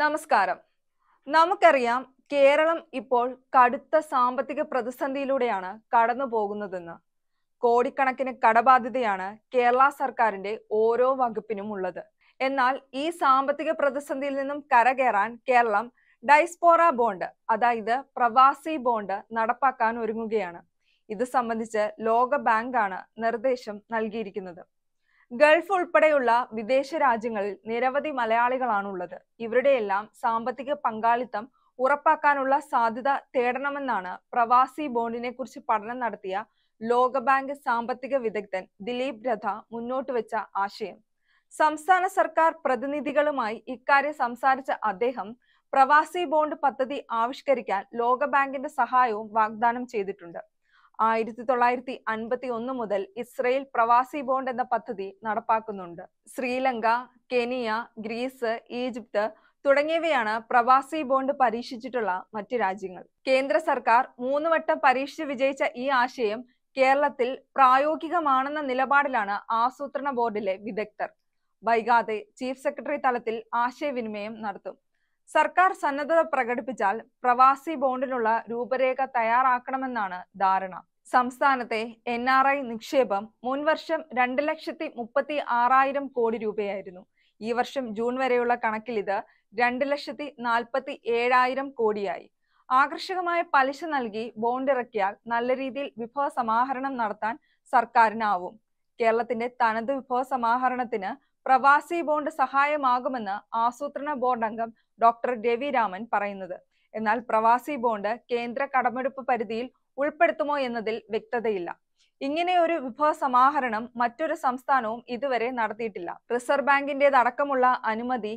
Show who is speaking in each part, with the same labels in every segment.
Speaker 1: നമസ്കാരം നമുക്കറിയാം കേരളം ഇപ്പോൾ കടുത്ത സാമ്പത്തിക പ്രതിസന്ധിയിലൂടെയാണ് കടന്നു പോകുന്നതെന്ന് കോടിക്കണക്കിന് കടബാധ്യതയാണ് കേരള സർക്കാരിന്റെ ഓരോ വകുപ്പിനും ഉള്ളത് എന്നാൽ ഈ സാമ്പത്തിക പ്രതിസന്ധിയിൽ നിന്നും കരകയറാൻ കേരളം ഡൈസ്പോറ ബോണ്ട് അതായത് പ്രവാസി ബോണ്ട് നടപ്പാക്കാൻ ഒരുങ്ങുകയാണ് ഇത് സംബന്ധിച്ച് ലോക ബാങ്കാണ് നിർദ്ദേശം നൽകിയിരിക്കുന്നത് ഗൾഫ് ഉൾപ്പെടെയുള്ള വിദേശ രാജ്യങ്ങളിൽ നിരവധി മലയാളികളാണുള്ളത് ഇവരുടെയെല്ലാം സാമ്പത്തിക പങ്കാളിത്തം ഉറപ്പാക്കാനുള്ള സാധ്യത തേടണമെന്നാണ് പ്രവാസി ബോണ്ടിനെ കുറിച്ച് പഠനം നടത്തിയ ലോകബാങ്ക് സാമ്പത്തിക വിദഗ്ധൻ ദിലീപ് രഥ മുന്നോട്ട് വെച്ച ആശയം സംസ്ഥാന സർക്കാർ പ്രതിനിധികളുമായി ഇക്കാര്യം സംസാരിച്ച അദ്ദേഹം പ്രവാസി ബോണ്ട് പദ്ധതി ആവിഷ്കരിക്കാൻ ലോകബാങ്കിന്റെ സഹായവും വാഗ്ദാനം ചെയ്തിട്ടുണ്ട് ആയിരത്തി തൊള്ളായിരത്തി അൻപത്തി ഒന്ന് മുതൽ ഇസ്രയേൽ പ്രവാസി ബോണ്ട് എന്ന പദ്ധതി നടപ്പാക്കുന്നുണ്ട് ശ്രീലങ്ക കെനിയ ഗ്രീസ് ഈജിപ്ത് തുടങ്ങിയവയാണ് പ്രവാസി ബോണ്ട് പരീക്ഷിച്ചിട്ടുള്ള മറ്റു രാജ്യങ്ങൾ കേന്ദ്ര സർക്കാർ മൂന്ന് വട്ടം പരീക്ഷിച്ച് വിജയിച്ച ഈ ആശയം കേരളത്തിൽ പ്രായോഗികമാണെന്ന നിലപാടിലാണ് ആസൂത്രണ ബോർഡിലെ വിദഗ്ധർ വൈകാതെ ചീഫ് സെക്രട്ടറി തലത്തിൽ ആശയവിനിമയം നടത്തും സർക്കാർ സന്നദ്ധത പ്രകടിപ്പിച്ചാൽ പ്രവാസി ബോണ്ടിനുള്ള രൂപരേഖ തയ്യാറാക്കണമെന്നാണ് ധാരണ സംസ്ഥാനത്തെ എൻ ആർ ഐ നിക്ഷേപം മുൻവർഷം രണ്ട് ലക്ഷത്തി മുപ്പത്തി ആറായിരം കോടി രൂപയായിരുന്നു ഈ വർഷം ജൂൺ വരെയുള്ള കണക്കിൽ ഇത് രണ്ട് ലക്ഷത്തി നാൽപ്പത്തി ഏഴായിരം കോടിയായി ആകർഷകമായ പലിശ നൽകി ബോണ്ട് ഇറക്കിയാൽ നല്ല രീതിയിൽ വിഭവ സമാഹരണം നടത്താൻ സർക്കാരിനാവും കേരളത്തിന്റെ തനത് വിഭവ സമാഹരണത്തിന് പ്രവാസി ബോണ്ട് സഹായമാകുമെന്ന് ആസൂത്രണ ബോർഡ് അംഗം ഡോക്ടർ രവിരാമൻ പറയുന്നത് എന്നാൽ പ്രവാസി ബോണ്ട് കേന്ദ്ര കടമെടുപ്പ് പരിധിയിൽ ഉൾപ്പെടുത്തുമോ എന്നതിൽ വ്യക്തതയില്ല ഇങ്ങനെ ഒരു വിഭവ സമാഹരണം മറ്റൊരു സംസ്ഥാനവും ഇതുവരെ നടത്തിയിട്ടില്ല റിസർവ് ബാങ്കിന്റേതടക്കമുള്ള അനുമതി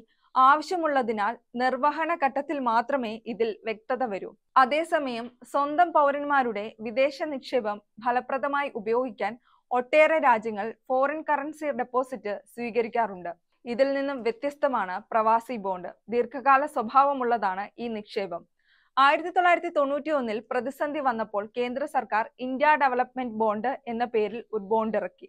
Speaker 1: ആവശ്യമുള്ളതിനാൽ നിർവഹണ ഘട്ടത്തിൽ മാത്രമേ ഇതിൽ വ്യക്തത വരൂ അതേസമയം സ്വന്തം പൗരന്മാരുടെ വിദേശ നിക്ഷേപം ഫലപ്രദമായി ഉപയോഗിക്കാൻ ഒട്ടേറെ രാജ്യങ്ങൾ ഫോറിൻ കറൻസി ഡെപ്പോസിറ്റ് സ്വീകരിക്കാറുണ്ട് ഇതിൽ നിന്നും വ്യത്യസ്തമാണ് പ്രവാസി ബോണ്ട് ദീർഘകാല സ്വഭാവമുള്ളതാണ് ഈ നിക്ഷേപം ആയിരത്തി തൊള്ളായിരത്തി തൊണ്ണൂറ്റി ഒന്നിൽ പ്രതിസന്ധി വന്നപ്പോൾ കേന്ദ്ര സർക്കാർ ഇന്ത്യ ഡെവലപ്മെന്റ് ബോണ്ട് എന്ന പേരിൽ ഒരു ബോണ്ട് ഇറക്കി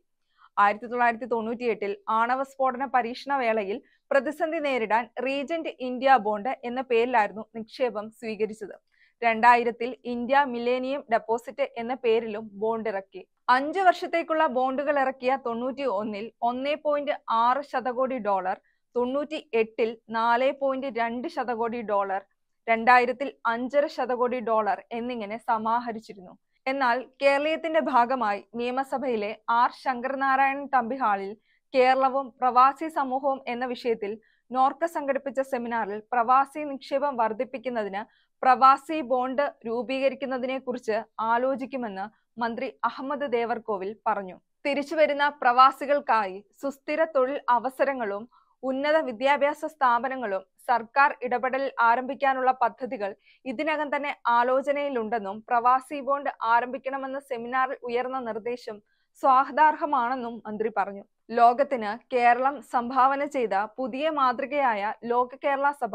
Speaker 1: ആയിരത്തി തൊള്ളായിരത്തി തൊണ്ണൂറ്റി എട്ടിൽ ആണവ സ്ഫോടന പരീക്ഷണ വേളയിൽ പ്രതിസന്ധി നേരിടാൻ റീജന്റ് ഇന്ത്യ ബോണ്ട് എന്ന പേരിലായിരുന്നു നിക്ഷേപം സ്വീകരിച്ചത് രണ്ടായിരത്തിൽ ഇന്ത്യ മില്ലേനിയം ഡെപ്പോസിറ്റ് എന്ന പേരിലും ബോണ്ട് ഇറക്കി അഞ്ച് വർഷത്തേക്കുള്ള ബോണ്ടുകൾ ഇറക്കിയ തൊണ്ണൂറ്റി ഒന്നിൽ ഒന്നേ പോയിന്റ് ആറ് ശതകോടി ഡോളർ തൊണ്ണൂറ്റി എട്ടിൽ നാല് പോയിന്റ് രണ്ട് ശതകോടി ഡോളർ രണ്ടായിരത്തിൽ അഞ്ചര ശതകോടി ഡോളർ എന്നിങ്ങനെ സമാഹരിച്ചിരുന്നു എന്നാൽ കേരളീയത്തിന്റെ ഭാഗമായി നിയമസഭയിലെ ആർ ശങ്കരനാരായണൻ തമ്പി ഹാളിൽ കേരളവും പ്രവാസി സമൂഹവും എന്ന വിഷയത്തിൽ നോർക്ക സംഘടിപ്പിച്ച സെമിനാറിൽ പ്രവാസി നിക്ഷേപം വർദ്ധിപ്പിക്കുന്നതിന് പ്രവാസി ബോണ്ട് രൂപീകരിക്കുന്നതിനെ കുറിച്ച് ആലോചിക്കുമെന്ന് മന്ത്രി അഹമ്മദ് ദേവർകോവിൽ പറഞ്ഞു തിരിച്ചുവരുന്ന പ്രവാസികൾക്കായി സുസ്ഥിര തൊഴിൽ അവസരങ്ങളും ഉന്നത വിദ്യാഭ്യാസ സ്ഥാപനങ്ങളും സർക്കാർ ഇടപെടൽ ആരംഭിക്കാനുള്ള പദ്ധതികൾ ഇതിനകം തന്നെ ആലോചനയിലുണ്ടെന്നും പ്രവാസി ബോണ്ട് ആരംഭിക്കണമെന്ന സെമിനാറിൽ ഉയർന്ന നിർദ്ദേശം സ്വാഗതാർഹമാണെന്നും മന്ത്രി പറഞ്ഞു ലോകത്തിന് കേരളം സംഭാവന ചെയ്ത പുതിയ മാതൃകയായ ലോക കേരള സഭ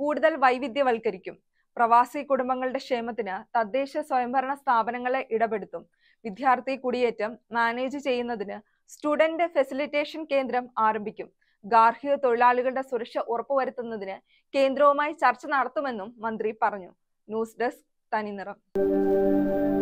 Speaker 1: കൂടുതൽ വൈവിധ്യവൽക്കരിക്കും പ്രവാസി കുടുംബങ്ങളുടെ ക്ഷേമത്തിന് തദ്ദേശ സ്വയംഭരണ സ്ഥാപനങ്ങളെ ഇടപെടുത്തും വിദ്യാർത്ഥി കുടിയേറ്റം മാനേജ് ചെയ്യുന്നതിന് സ്റ്റുഡന്റ് ഫെസിലിറ്റേഷൻ കേന്ദ്രം ആരംഭിക്കും ഗാർഹിക തൊഴിലാളികളുടെ സുരക്ഷ ഉറപ്പുവരുത്തുന്നതിന് കേന്ദ്രവുമായി ചർച്ച നടത്തുമെന്നും മന്ത്രി പറഞ്ഞു ന്യൂസ് ഡെസ്ക് തനിനിറം